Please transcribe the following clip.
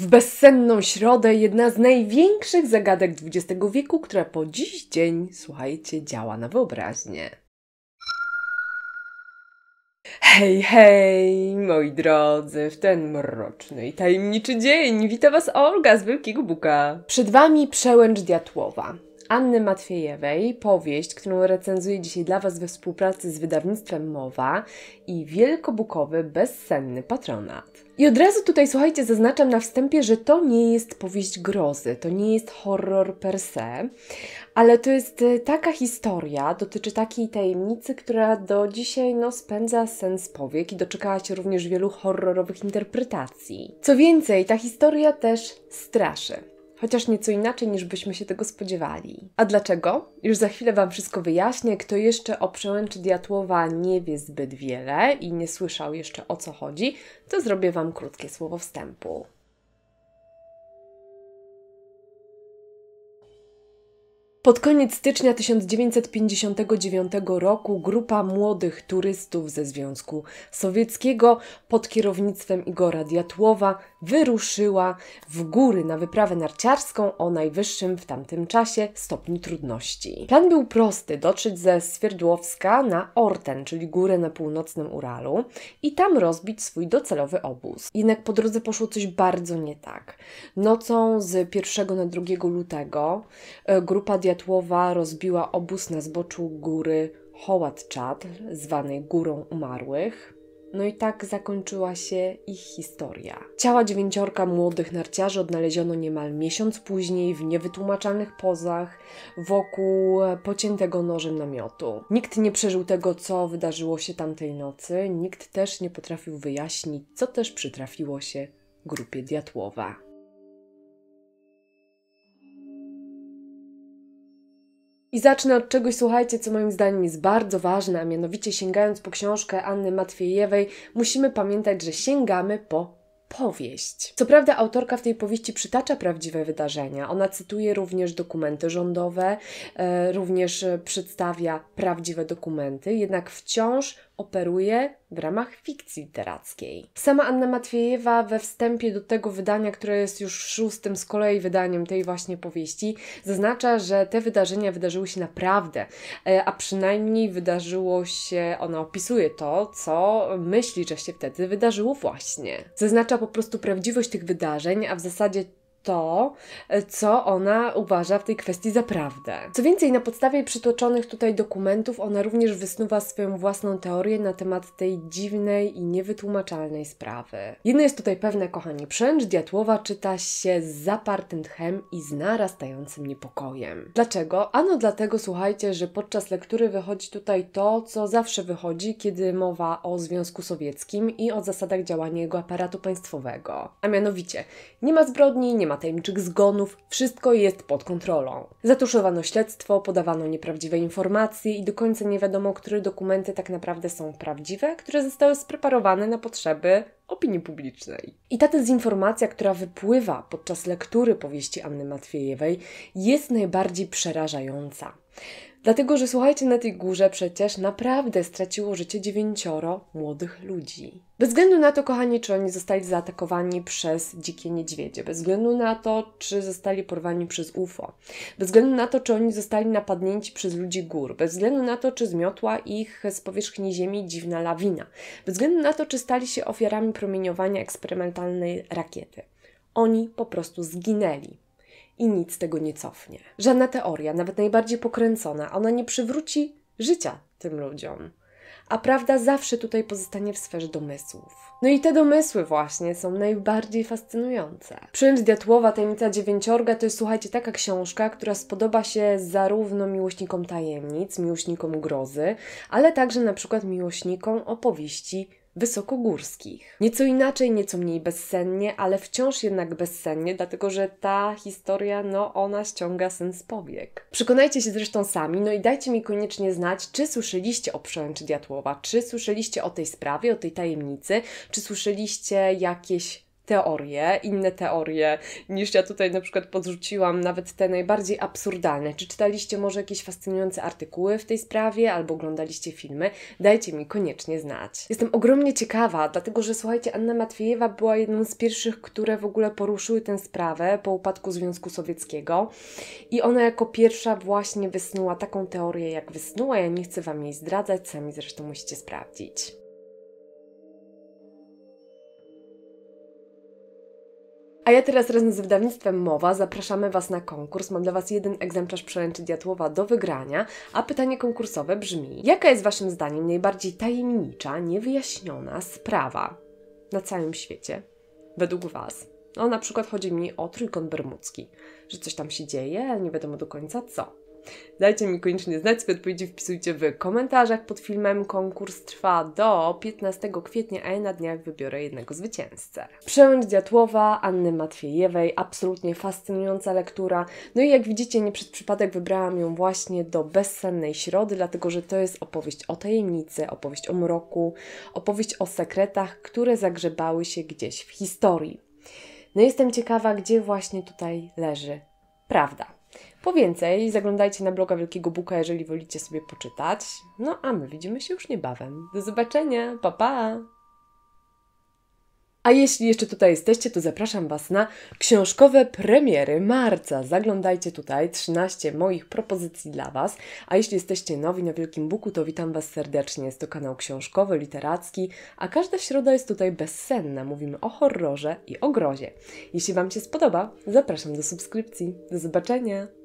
W bezsenną środę jedna z największych zagadek XX wieku, która po dziś dzień, słuchajcie, działa na wyobraźnię. Hej, hej, moi drodzy, w ten mroczny i tajemniczy dzień wita Was Olga z Wielkiego Buka. Przed Wami przełęcz Diatłowa. Anny Matwiejewej, powieść, którą recenzuję dzisiaj dla Was we współpracy z wydawnictwem Mowa i wielkobukowy, bezsenny patronat. I od razu tutaj, słuchajcie, zaznaczam na wstępie, że to nie jest powieść grozy, to nie jest horror per se, ale to jest e, taka historia, dotyczy takiej tajemnicy, która do dzisiaj no, spędza sens powiek i doczekała się również wielu horrorowych interpretacji. Co więcej, ta historia też straszy chociaż nieco inaczej niż byśmy się tego spodziewali. A dlaczego? Już za chwilę Wam wszystko wyjaśnię. Kto jeszcze o przełęczy Diatłowa nie wie zbyt wiele i nie słyszał jeszcze o co chodzi, to zrobię Wam krótkie słowo wstępu. Pod koniec stycznia 1959 roku grupa młodych turystów ze Związku Sowieckiego pod kierownictwem Igora Diatłowa wyruszyła w góry na wyprawę narciarską o najwyższym w tamtym czasie stopniu trudności. Plan był prosty: dotrzeć ze Swierdłowska na Orten, czyli górę na północnym Uralu, i tam rozbić swój docelowy obóz. Jednak po drodze poszło coś bardzo nie tak. Nocą z 1 na 2 lutego e, grupa Diatłowa rozbiła obóz na zboczu góry Hołat Czad, zwanej Górą Umarłych. No i tak zakończyła się ich historia. Ciała dziewięciorka młodych narciarzy odnaleziono niemal miesiąc później w niewytłumaczalnych pozach wokół e, pociętego nożem namiotu. Nikt nie przeżył tego, co wydarzyło się tamtej nocy, nikt też nie potrafił wyjaśnić, co też przytrafiło się grupie Diatłowa. I zacznę od czegoś, słuchajcie, co moim zdaniem jest bardzo ważne, a mianowicie sięgając po książkę Anny Matwiejewej, musimy pamiętać, że sięgamy po powieść. Co prawda, autorka w tej powieści przytacza prawdziwe wydarzenia. Ona cytuje również dokumenty rządowe, e, również przedstawia prawdziwe dokumenty, jednak wciąż operuje w ramach fikcji literackiej. Sama Anna Matwiejewa we wstępie do tego wydania, które jest już szóstym z kolei wydaniem tej właśnie powieści, zaznacza, że te wydarzenia wydarzyły się naprawdę, e, a przynajmniej wydarzyło się, ona opisuje to, co myśli, że się wtedy wydarzyło właśnie. Zaznacza po prostu prawdziwość tych wydarzeń, a w zasadzie to, co ona uważa w tej kwestii za prawdę. Co więcej, na podstawie przytoczonych tutaj dokumentów, ona również wysnuwa swoją własną teorię na temat tej dziwnej i niewytłumaczalnej sprawy. Jedno jest tutaj pewne, kochani, przęcz Diatłowa czyta się z zapartym tchem i z narastającym niepokojem. Dlaczego? Ano dlatego, słuchajcie, że podczas lektury wychodzi tutaj to, co zawsze wychodzi, kiedy mowa o Związku Sowieckim i o zasadach działania jego aparatu państwowego. A mianowicie, nie ma zbrodni, nie ma ma tajemniczych zgonów, wszystko jest pod kontrolą. Zatuszowano śledztwo, podawano nieprawdziwe informacje i do końca nie wiadomo, które dokumenty tak naprawdę są prawdziwe, które zostały spreparowane na potrzeby opinii publicznej. I ta dezinformacja, która wypływa podczas lektury powieści Anny Matwiejewej, jest najbardziej przerażająca. Dlatego, że słuchajcie, na tej górze przecież naprawdę straciło życie dziewięcioro młodych ludzi. Bez względu na to, kochani, czy oni zostali zaatakowani przez dzikie niedźwiedzie, bez względu na to, czy zostali porwani przez UFO, bez względu na to, czy oni zostali napadnięci przez ludzi gór, bez względu na to, czy zmiotła ich z powierzchni Ziemi dziwna lawina, bez względu na to, czy stali się ofiarami promieniowania eksperymentalnej rakiety. Oni po prostu zginęli i nic tego nie cofnie. Żadna teoria, nawet najbardziej pokręcona, ona nie przywróci życia tym ludziom. A prawda zawsze tutaj pozostanie w sferze domysłów. No i te domysły właśnie są najbardziej fascynujące. Przyjąć Diatłowa, Tajemnica Dziewięciorga to jest, słuchajcie, taka książka, która spodoba się zarówno miłośnikom tajemnic, miłośnikom grozy, ale także na przykład miłośnikom opowieści wysokogórskich. Nieco inaczej, nieco mniej bezsennie, ale wciąż jednak bezsennie, dlatego że ta historia, no ona ściąga sen z powiek. Przekonajcie się zresztą sami, no i dajcie mi koniecznie znać, czy słyszeliście o przełęczy Diatłowa, czy słyszeliście o tej sprawie, o tej tajemnicy, czy słyszeliście jakieś teorie, inne teorie niż ja tutaj na przykład podrzuciłam, nawet te najbardziej absurdalne. Czy czytaliście może jakieś fascynujące artykuły w tej sprawie albo oglądaliście filmy? Dajcie mi koniecznie znać. Jestem ogromnie ciekawa, dlatego że słuchajcie, Anna Matwiejewa była jedną z pierwszych, które w ogóle poruszyły tę sprawę po upadku Związku Sowieckiego i ona jako pierwsza właśnie wysnuła taką teorię, jak wysnuła. Ja nie chcę Wam jej zdradzać, sami zresztą musicie sprawdzić. A ja teraz razem z wydawnictwem Mowa zapraszamy Was na konkurs. Mam dla Was jeden egzemplarz przełęczy Diatłowa do wygrania, a pytanie konkursowe brzmi: Jaka jest Waszym zdaniem najbardziej tajemnicza, niewyjaśniona sprawa na całym świecie? Według Was. No, na przykład chodzi mi o trójkąt bermudzki, że coś tam się dzieje, ale nie wiadomo do końca co. Dajcie mi koniecznie znać swoje odpowiedzi, wpisujcie w komentarzach pod filmem. Konkurs trwa do 15 kwietnia, a ja na dniach wybiorę jednego zwycięzcę. Przełęcz Diatłowa Anny Matwiejewej, absolutnie fascynująca lektura. No i jak widzicie, nie przez przypadek wybrałam ją właśnie do Bezsennej Środy, dlatego że to jest opowieść o tajemnicy, opowieść o mroku, opowieść o sekretach, które zagrzebały się gdzieś w historii. No jestem ciekawa, gdzie właśnie tutaj leży prawda. Po więcej, zaglądajcie na bloga Wielkiego Buka, jeżeli wolicie sobie poczytać. No a my widzimy się już niebawem. Do zobaczenia, pa pa! A jeśli jeszcze tutaj jesteście, to zapraszam Was na książkowe premiery marca. Zaglądajcie tutaj, 13 moich propozycji dla Was. A jeśli jesteście nowi na Wielkim Buku, to witam Was serdecznie. Jest to kanał książkowy, literacki, a każda środa jest tutaj bezsenna. Mówimy o horrorze i o grozie. Jeśli Wam się spodoba, zapraszam do subskrypcji. Do zobaczenia!